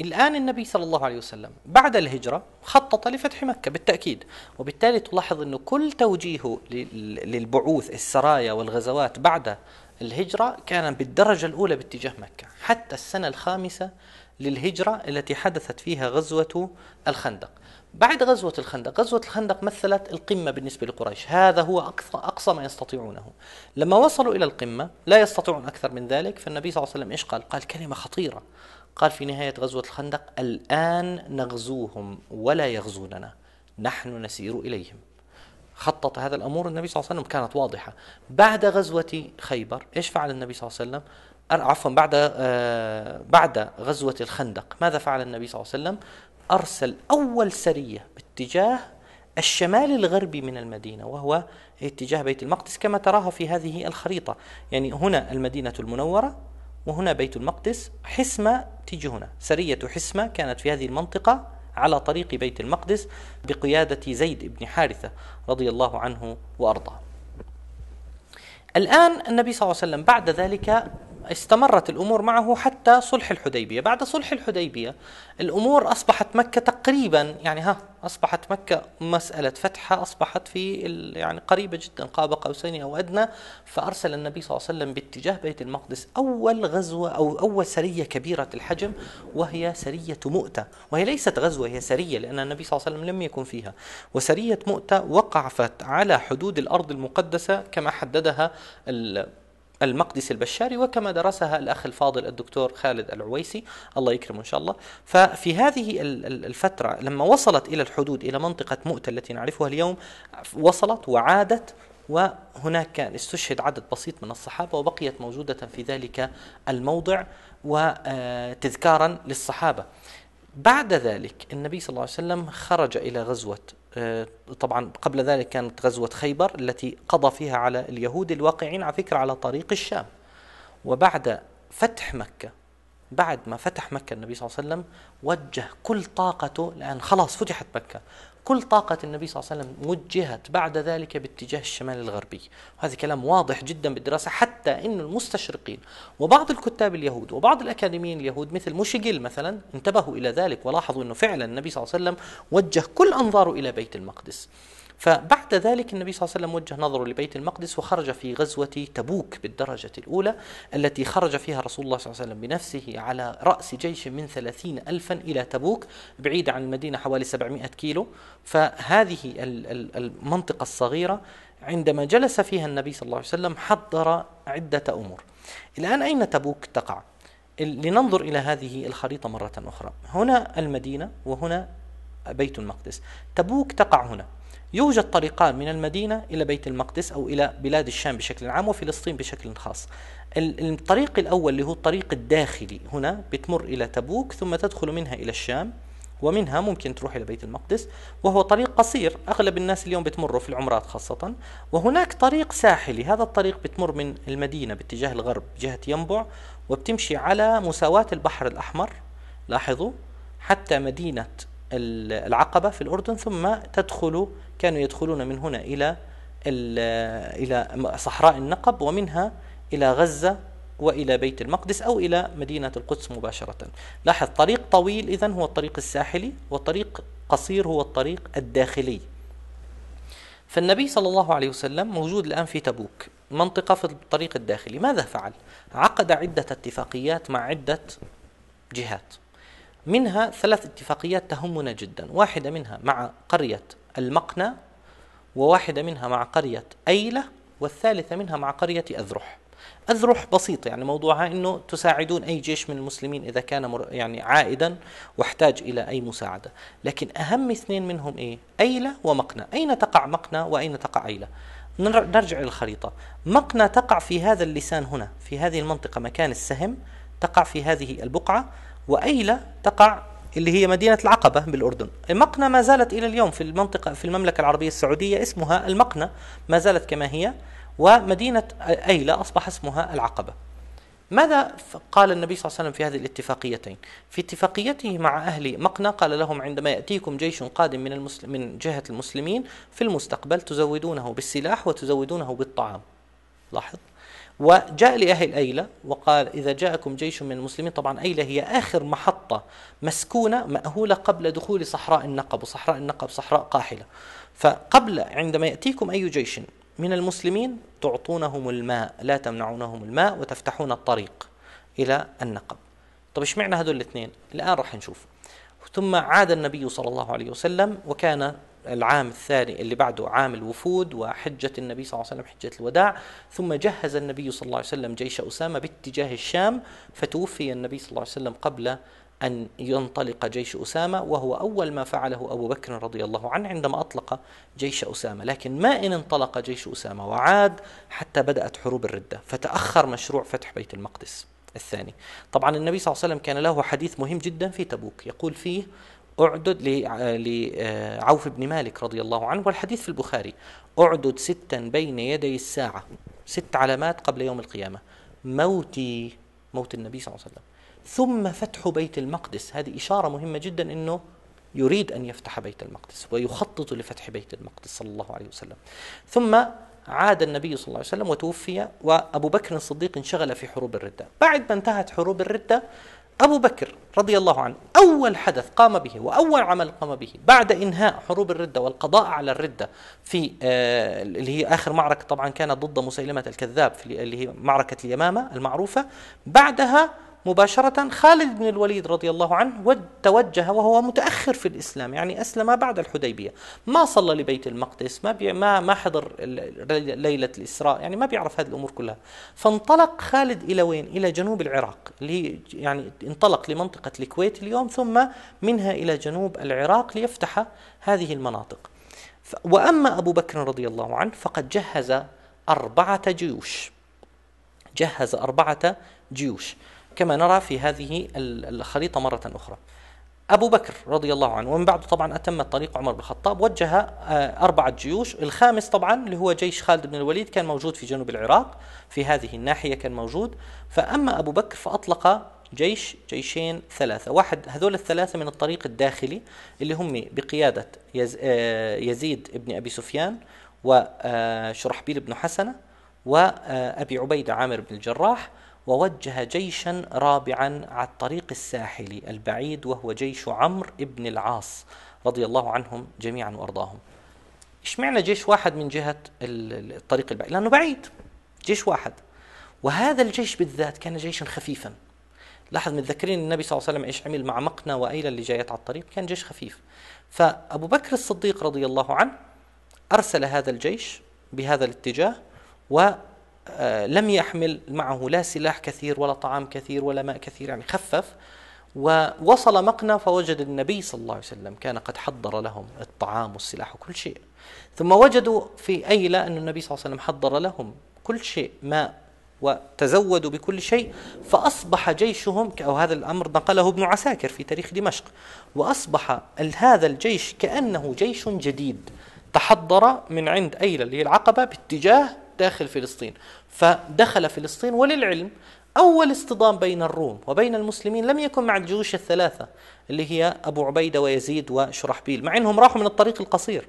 الآن النبي صلى الله عليه وسلم بعد الهجرة خطط لفتح مكة بالتأكيد وبالتالي تلاحظ أنه كل توجيهه للبعوث السرايا والغزوات بعد الهجرة كان بالدرجة الأولى باتجاه مكة حتى السنة الخامسة للهجرة التي حدثت فيها غزوة الخندق بعد غزوة الخندق غزوة الخندق مثلت القمة بالنسبة لقريش هذا هو أقصى, أقصى ما يستطيعونه لما وصلوا إلى القمة لا يستطيعون أكثر من ذلك فالنبي صلى الله عليه وسلم إيش قال؟ قال كلمة خطيرة قال في نهاية غزوة الخندق الآن نغزوهم ولا يغزوننا نحن نسير إليهم خطط هذا الأمور النبي صلى الله عليه وسلم كانت واضحة بعد غزوة خيبر إيش فعل النبي صلى الله عليه وسلم عفوا بعد آه بعد غزوة الخندق ماذا فعل النبي صلى الله عليه وسلم أرسل أول سرية باتجاه الشمال الغربي من المدينة وهو اتجاه بيت المقدس كما تراها في هذه الخريطة يعني هنا المدينة المنورة وهنا بيت المقدس حسمة تيجي هنا سرية حسمة كانت في هذه المنطقة على طريق بيت المقدس بقيادة زيد بن حارثة رضي الله عنه وأرضاه الآن النبي صلى الله عليه وسلم بعد ذلك استمرت الأمور معه حتى صلح الحديبية بعد صلح الحديبية الأمور أصبحت مكة تقريبا يعني ها أصبحت مكة مسألة فتحة أصبحت في يعني قريبة جدا قاب قوسين أو أدنى فأرسل النبي صلى الله عليه وسلم باتجاه بيت المقدس أول غزوة أو أول سرية كبيرة الحجم وهي سرية مؤتة وهي ليست غزوة هي سرية لأن النبي صلى الله عليه وسلم لم يكن فيها وسرية مؤتة وقعت على حدود الأرض المقدسة كما حددها المقدسي البشاري وكما درسها الأخ الفاضل الدكتور خالد العويسي الله يكرمه إن شاء الله ففي هذه الفترة لما وصلت إلى الحدود إلى منطقة مؤتة التي نعرفها اليوم وصلت وعادت وهناك استشهد عدد بسيط من الصحابة وبقيت موجودة في ذلك الموضع وتذكارا للصحابة بعد ذلك النبي صلى الله عليه وسلم خرج إلى غزوة آه، طبعا قبل ذلك كانت غزوة خيبر التي قضى فيها على اليهود الواقعين على فكرة على طريق الشام وبعد فتح مكة بعد ما فتح مكة النبي صلى الله عليه وسلم وجه كل طاقته لأن خلاص فتحت مكة كل طاقة النبي صلى الله عليه وسلم وجهت بعد ذلك باتجاه الشمال الغربي وهذا كلام واضح جدا بالدراسة حتى أن المستشرقين وبعض الكتاب اليهود وبعض الأكاديميين اليهود مثل موشيجيل مثلا انتبهوا إلى ذلك ولاحظوا أنه فعلا النبي صلى الله عليه وسلم وجه كل أنظاره إلى بيت المقدس فبعد ذلك النبي صلى الله عليه وسلم وجه نظره لبيت المقدس وخرج في غزوة تبوك بالدرجة الأولى التي خرج فيها رسول الله صلى الله عليه وسلم بنفسه على رأس جيش من ثلاثين ألفا إلى تبوك بعيد عن المدينة حوالي 700 كيلو فهذه المنطقة الصغيرة عندما جلس فيها النبي صلى الله عليه وسلم حضر عدة أمور الآن أين تبوك تقع؟ لننظر إلى هذه الخريطة مرة أخرى هنا المدينة وهنا بيت المقدس تبوك تقع هنا يوجد طريقان من المدينة إلى بيت المقدس أو إلى بلاد الشام بشكل عام وفلسطين بشكل خاص الطريق الأول اللي هو الطريق الداخلي هنا بتمر إلى تبوك ثم تدخل منها إلى الشام ومنها ممكن تروح إلى بيت المقدس وهو طريق قصير أغلب الناس اليوم بتمره في العمرات خاصة وهناك طريق ساحلي هذا الطريق بتمر من المدينة باتجاه الغرب جهة ينبع وبتمشي على مساواة البحر الأحمر لاحظوا حتى مدينة العقبة في الأردن ثم تدخل كانوا يدخلون من هنا إلى إلى صحراء النقب ومنها إلى غزة وإلى بيت المقدس أو إلى مدينة القدس مباشرة لاحظ طريق طويل إذا هو الطريق الساحلي وطريق قصير هو الطريق الداخلي فالنبي صلى الله عليه وسلم موجود الآن في تبوك منطقة في الطريق الداخلي ماذا فعل؟ عقد عدة اتفاقيات مع عدة جهات منها ثلاث اتفاقيات تهمنا جدا واحدة منها مع قرية المقنى وواحدة منها مع قرية أيلة والثالثة منها مع قرية أذرح أذرح بسيط يعني موضوعها أنه تساعدون أي جيش من المسلمين إذا كان مر يعني عائدا واحتاج إلى أي مساعدة لكن أهم اثنين منهم إيه؟ أيلة ومقنى أين تقع مقنى وأين تقع أيلة؟ نرجع إلى الخريطة مقنى تقع في هذا اللسان هنا في هذه المنطقة مكان السهم تقع في هذه البقعة وأيلة تقع اللي هي مدينة العقبة بالأردن المقنة ما زالت إلى اليوم في المنطقة في المملكة العربية السعودية اسمها المقنة ما زالت كما هي ومدينة أيلة أصبح اسمها العقبة ماذا قال النبي صلى الله عليه وسلم في هذه الاتفاقيتين؟ في اتفاقيته مع أهل مقنة قال لهم عندما يأتيكم جيش قادم من, المسلم من جهة المسلمين في المستقبل تزودونه بالسلاح وتزودونه بالطعام لاحظ وجاء لأهل أيلة وقال إذا جاءكم جيش من المسلمين طبعا أيلة هي آخر محطة مسكونة مأهولة قبل دخول صحراء النقب وصحراء النقب صحراء قاحلة فقبل عندما يأتيكم أي جيش من المسلمين تعطونهم الماء لا تمنعونهم الماء وتفتحون الطريق إلى النقب طب ايش معنى هذول الاثنين الآن راح نشوف ثم عاد النبي صلى الله عليه وسلم وكان العام الثاني اللي بعده عام الوفود وحجة النبي صلى الله عليه وسلم حجة الوداع ثم جهز النبي صلى الله عليه وسلم جيش أسامة باتجاه الشام فتوفي النبي صلى الله عليه وسلم قبل أن ينطلق جيش أسامة وهو أول ما فعله أبو بكر رضي الله عنه عندما أطلق جيش أسامة لكن ما إن انطلق جيش أسامة وعاد حتى بدأت حروب الردة فتأخر مشروع فتح بيت المقدس الثاني طبعا النبي صلى الله عليه وسلم كان له حديث مهم جدا في تبوك يقول فيه أعدد لعوف آه، بن مالك رضي الله عنه والحديث في البخاري أعدد ستا بين يدي الساعة ست علامات قبل يوم القيامة موتي موت النبي صلى الله عليه وسلم ثم فتح بيت المقدس هذه إشارة مهمة جدا أنه يريد أن يفتح بيت المقدس ويخطط لفتح بيت المقدس صلى الله عليه وسلم ثم عاد النبي صلى الله عليه وسلم وتوفي وأبو بكر الصديق انشغل في حروب الردة بعد ما انتهت حروب الردة أبو بكر رضي الله عنه أول حدث قام به وأول عمل قام به بعد إنهاء حروب الردة والقضاء على الردة في آه اللي هي آخر معركة طبعا كانت ضد مسيلمة الكذاب في اللي هي معركة اليمامة المعروفة بعدها مباشرة خالد بن الوليد رضي الله عنه توجه وهو متأخر في الإسلام يعني أسلم بعد الحديبية ما صلى لبيت المقدس ما بي ما ما حضر ليلة الإسراء يعني ما بيعرف هذه الأمور كلها فانطلق خالد إلى وين؟ إلى جنوب العراق اللي يعني انطلق لمنطقة الكويت اليوم ثم منها إلى جنوب العراق ليفتح هذه المناطق وأما أبو بكر رضي الله عنه فقد جهز أربعة جيوش جهز أربعة جيوش كما نرى في هذه الخريطة مرة أخرى أبو بكر رضي الله عنه ومن بعده طبعا أتم الطريق عمر بن الخطاب وجه آه، أربعة جيوش الخامس طبعا اللي هو جيش خالد بن الوليد كان موجود في جنوب العراق في هذه الناحية كان موجود فأما أبو بكر فأطلق جيش جيشين ثلاثة واحد هذول الثلاثة من الطريق الداخلي اللي هم بقيادة آه، يزيد بن أبي سفيان وشرحبيل آه، بن حسنة وأبي عبيدة عامر بن الجراح ووجه جيشا رابعا على الطريق الساحلي البعيد وهو جيش عمرو بن العاص رضي الله عنهم جميعا وارضاهم ايش معنى جيش واحد من جهه الطريق البعيد لانه بعيد جيش واحد وهذا الجيش بالذات كان جيشا خفيفا لاحظ متذكرين النبي صلى الله عليه وسلم ايش عمل مع مقنة وايلا اللي جايت على الطريق كان جيش خفيف فأبو بكر الصديق رضي الله عنه أرسل هذا الجيش بهذا الاتجاه و آه، لم يحمل معه لا سلاح كثير ولا طعام كثير ولا ماء كثير يعني خفف ووصل مقنا فوجد النبي صلى الله عليه وسلم كان قد حضر لهم الطعام والسلاح وكل شيء ثم وجدوا في أيلة أن النبي صلى الله عليه وسلم حضر لهم كل شيء ماء وتزودوا بكل شيء فأصبح جيشهم أو هذا الأمر نقله ابن عساكر في تاريخ دمشق وأصبح هذا الجيش كأنه جيش جديد تحضر من عند أيلة اللي هي العقبة باتجاه داخل فلسطين فدخل فلسطين وللعلم أول اصطدام بين الروم وبين المسلمين لم يكن مع الجيوش الثلاثة اللي هي أبو عبيدة ويزيد وشرحبيل مع أنهم راحوا من الطريق القصير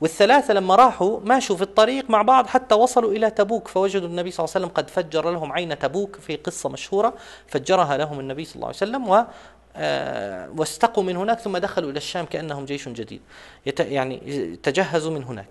والثلاثة لما راحوا ماشوا في الطريق مع بعض حتى وصلوا إلى تبوك فوجدوا النبي صلى الله عليه وسلم قد فجر لهم عين تبوك في قصة مشهورة فجرها لهم النبي صلى الله عليه وسلم و آه، واستقوا من هناك ثم دخلوا إلى الشام كأنهم جيش جديد يعني تجهزوا من هناك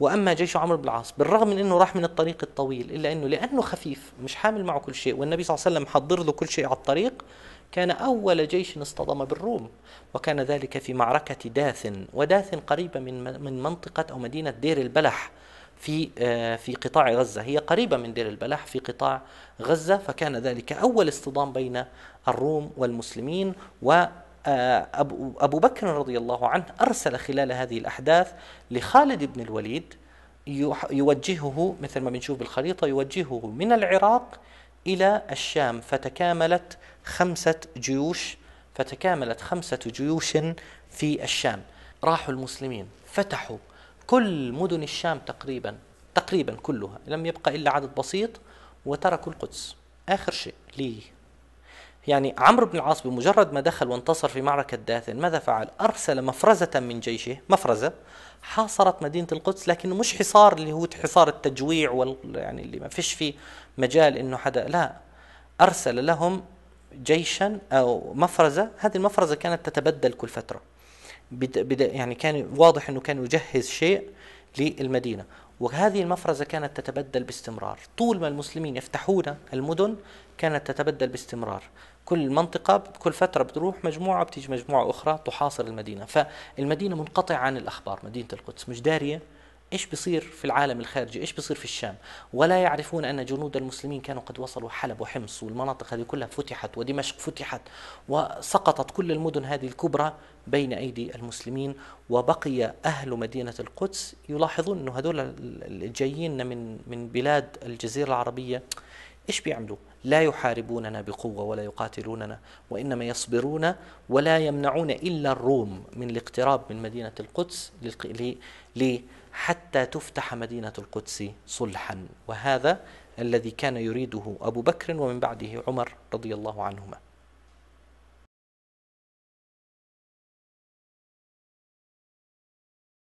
واما جيش عمرو بن العاص بالرغم من انه راح من الطريق الطويل الا انه لانه خفيف مش حامل معه كل شيء والنبي صلى الله عليه وسلم حضر له كل شيء على الطريق كان اول جيش اصطدم بالروم وكان ذلك في معركه داث وداث قريبه من من منطقه او مدينه دير البلح في آه، في قطاع غزه هي قريبه من دير البلح في قطاع غزه فكان ذلك اول اصطدام بين الروم والمسلمين و آه، أبو بكر رضي الله عنه أرسل خلال هذه الأحداث لخالد بن الوليد يوجهه مثل ما بنشوف بالخريطة يوجهه من العراق إلى الشام فتكاملت خمسة جيوش فتكاملت خمسة جيوش في الشام راحوا المسلمين فتحوا كل مدن الشام تقريبا تقريبا كلها لم يبقى إلا عدد بسيط وتركوا القدس آخر شيء ليه يعني عمرو بن العاص بمجرد ما دخل وانتصر في معركة داثن ماذا فعل؟ أرسل مفرزة من جيشه مفرزة حاصرت مدينة القدس لكنه مش حصار اللي هو حصار التجويع وال يعني اللي ما فيش فيه مجال إنه حدا لا أرسل لهم جيشا أو مفرزة هذه المفرزة كانت تتبدل كل فترة بد... بد... يعني كان واضح انه كان يجهز شيء للمدينه وهذه المفرزه كانت تتبدل باستمرار طول ما المسلمين يفتحون المدن كانت تتبدل باستمرار كل منطقة كل فترة بتروح مجموعة بتيجي مجموعة أخرى تحاصر المدينة فالمدينة منقطعة عن الأخبار مدينة القدس مش دارية ايش بصير في العالم الخارجي ايش بصير في الشام ولا يعرفون ان جنود المسلمين كانوا قد وصلوا حلب وحمص والمناطق هذه كلها فتحت ودمشق فتحت وسقطت كل المدن هذه الكبرى بين ايدي المسلمين وبقي اهل مدينه القدس يلاحظون انه هذول الجايين من من بلاد الجزيره العربيه ايش بيعملوا لا يحاربوننا بقوة ولا يقاتلوننا وإنما يصبرون ولا يمنعون إلا الروم من الاقتراب من مدينة القدس حتى تفتح مدينة القدس صلحا وهذا الذي كان يريده أبو بكر ومن بعده عمر رضي الله عنهما